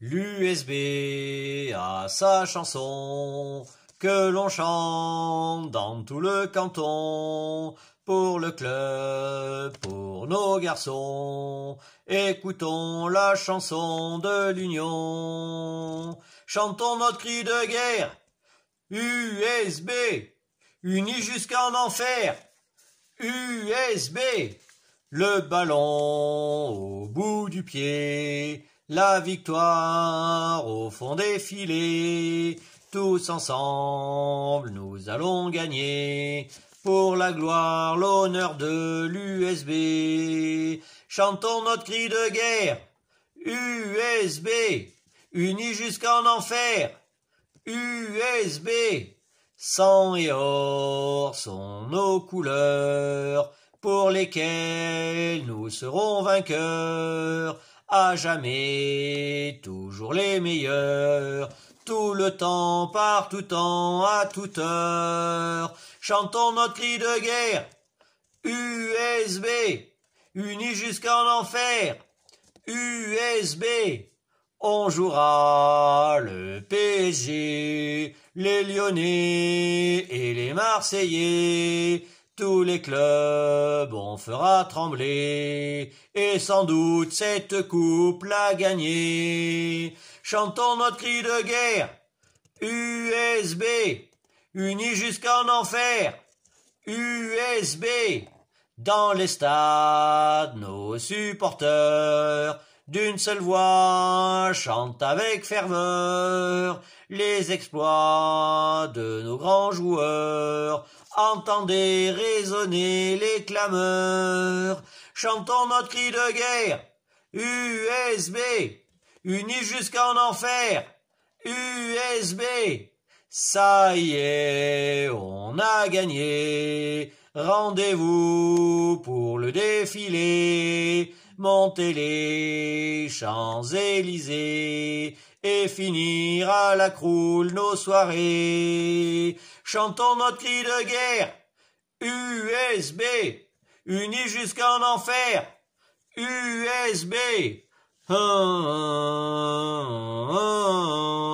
L'USB a sa chanson que l'on chante dans tout le canton. Pour le club, pour nos garçons, écoutons la chanson de l'Union. Chantons notre cri de guerre. USB, unis jusqu'en enfer. USB, le ballon au bout du pied la victoire au fond des filets. Tous ensemble, nous allons gagner pour la gloire, l'honneur de l'USB. Chantons notre cri de guerre. USB, unis jusqu'en enfer. USB, sang et or sont nos couleurs pour lesquelles nous serons vainqueurs à jamais, toujours les meilleurs, tout le temps, par tout temps, à toute heure. Chantons notre cri de guerre, USB, unis jusqu'en enfer, USB. On jouera le PSG, les Lyonnais et les Marseillais tous les clubs on fera trembler, et sans doute cette coupe l'a gagnée. Chantons notre cri de guerre, USB, unis jusqu'en enfer, USB, dans les stades, nos supporters, d'une seule voix, chantent avec ferveur les exploits de nos grands joueurs Entendez résonner les clameurs, chantons notre cri de guerre. USB, unis jusqu'en enfer. USB, ça y est, on a gagné. Rendez-vous pour le défilé. Montez les Champs-Élysées et finir à la croule nos soirées. Chantons notre lit de guerre, USB, unis jusqu'en enfer, USB. Hein, hein, hein,